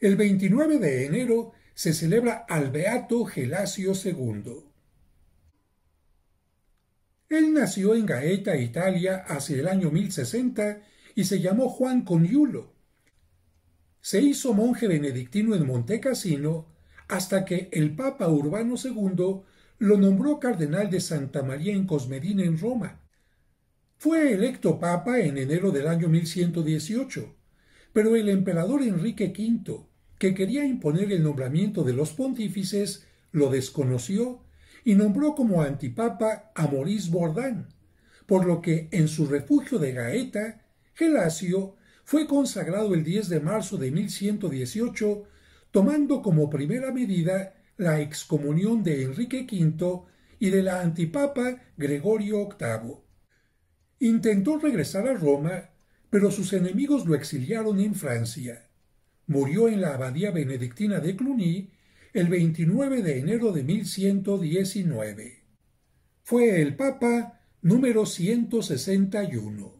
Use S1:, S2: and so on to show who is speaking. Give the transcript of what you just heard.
S1: El 29 de enero se celebra al Beato Gelasio II. Él nació en Gaeta, Italia, hacia el año 1060 y se llamó Juan Coniulo. Se hizo monje benedictino en Montecassino hasta que el Papa Urbano II lo nombró cardenal de Santa María en Cosmedina en Roma. Fue electo papa en enero del año 1118 pero el emperador Enrique V, que quería imponer el nombramiento de los pontífices, lo desconoció y nombró como antipapa a Maurice Bordán, por lo que en su refugio de Gaeta, Gelasio fue consagrado el 10 de marzo de 1118, tomando como primera medida la excomunión de Enrique V y de la antipapa Gregorio VIII. Intentó regresar a Roma, pero sus enemigos lo exiliaron en Francia. Murió en la abadía benedictina de Cluny el 29 de enero de 1119. Fue el Papa número 161.